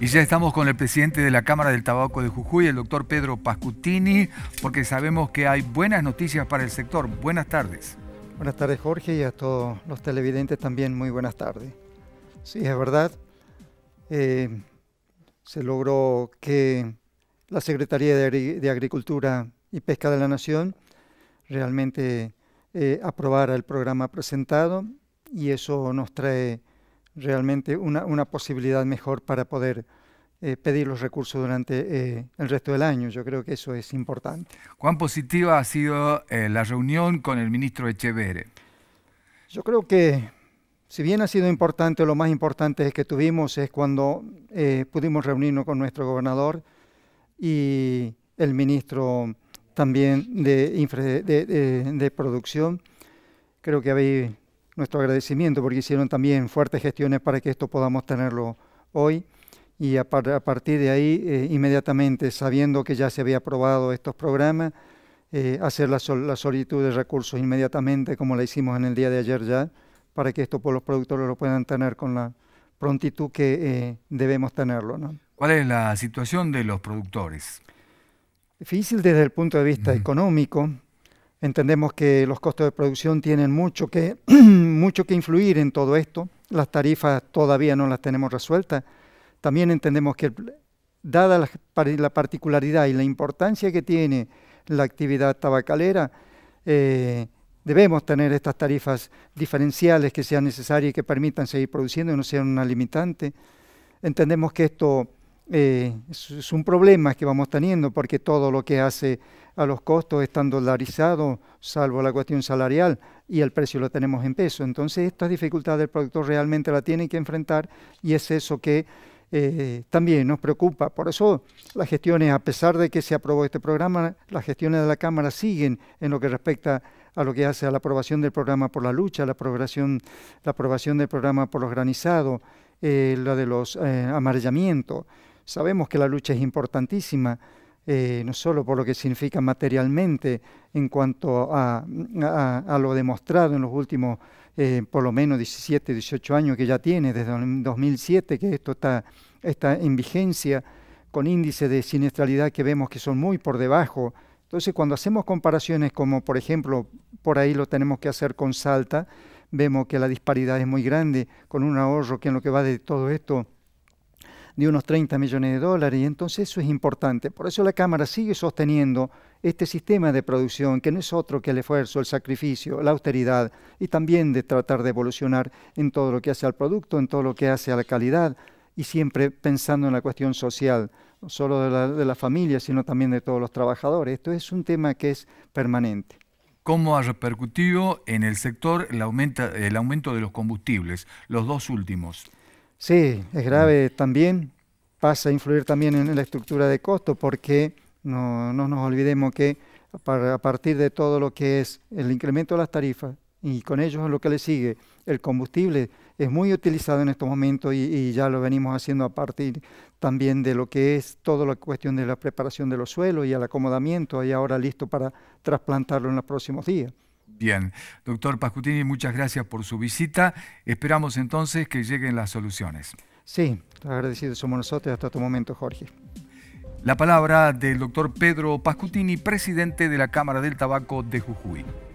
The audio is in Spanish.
Y ya estamos con el presidente de la Cámara del Tabaco de Jujuy, el doctor Pedro Pascutini, porque sabemos que hay buenas noticias para el sector. Buenas tardes. Buenas tardes, Jorge, y a todos los televidentes también. Muy buenas tardes. Sí, es verdad. Eh, se logró que la Secretaría de, Agricultura y Pesca de la Nación realmente eh, aprobara el programa presentado y eso nos trae realmente una, una posibilidad mejor para poder eh, pedir los recursos durante eh, el resto del año. Yo creo que eso es importante. ¿Cuán positiva ha sido eh, la reunión con el ministro Echeverre? Yo creo que, si bien ha sido importante, lo más importante es que tuvimos es cuando pudimos reunirnos con nuestro gobernador y el ministro también de, de, producción. Creo que había nuestro agradecimiento porque hicieron también fuertes gestiones para que esto podamos tenerlo hoy y a, partir de ahí eh, inmediatamente, sabiendo que ya se había aprobado estos programas, eh, hacer la, solicitud de recursos inmediatamente como la hicimos en el día de ayer ya, para que esto por pues, los productores lo puedan tener con la prontitud que eh, debemos tenerlo. ¿Cuál es la situación de los productores? Difícil desde el punto de vista económico. Entendemos que los costos de producción tienen mucho que, mucho que influir en todo esto. Las tarifas todavía no las tenemos resueltas. También entendemos que, dada la, particularidad y la importancia que tiene la actividad tabacalera, eh, debemos tener estas tarifas diferenciales que sean necesarias y que permitan seguir produciendo y no sean una limitante. Entendemos que esto eh, es, un problema que vamos teniendo porque todo lo que hace a los costos están dolarizados, salvo la cuestión salarial, y el precio lo tenemos en peso. Entonces, estas dificultades del productor realmente la tienen que enfrentar y es eso que eh, también nos preocupa. Por eso las gestiones, a pesar de que se aprobó este programa, las gestiones de la Cámara siguen en lo que respecta a lo que hace a la aprobación del programa por la lucha, la, aprobación, la aprobación del programa por los granizados, eh, la de los eh, amarillamientos. Sabemos que la lucha es importantísima eh, no solo por lo que significa materialmente en cuanto a, lo demostrado en los últimos, eh, por lo menos 17, 18 años que ya tiene, desde 2007 que esto está, está en vigencia, con índices de siniestralidad que vemos que son muy por debajo. Entonces, cuando hacemos comparaciones como, por ejemplo, por ahí lo tenemos que hacer con Salta, vemos que la disparidad es muy grande, con un ahorro que en lo que va de todo esto de unos 30 millones de dólares, y entonces eso es importante. Por eso la Cámara sigue sosteniendo este sistema de producción, que no es otro que el esfuerzo, el sacrificio, la austeridad, y también de tratar de evolucionar en todo lo que hace al producto, en todo lo que hace a la calidad, y siempre pensando en la cuestión social, no solo de la, de la familia, sino también de todos los trabajadores. Esto es un tema que es permanente cómo ha repercutido en el sector el, el aumento de los combustibles, los dos últimos. Sí, es grave mm. también. Pasa a influir también en la estructura de costo porque no, nos olvidemos que a partir de todo lo que es el incremento de las tarifas y con ellos lo que le sigue, el combustible es muy utilizado en estos momentos y, y, ya lo venimos haciendo a partir también de lo que es toda la cuestión de la preparación de los suelos y el acomodamiento y ahora listo para trasplantarlo en los próximos días bien. Doctor Pascutini, muchas gracias por su visita. Esperamos entonces que lleguen las soluciones. Sí, agradecidos somos nosotros hasta tu este momento, Jorge. La palabra del doctor Pedro Pascutini, presidente de la Cámara del Tabaco de Jujuy.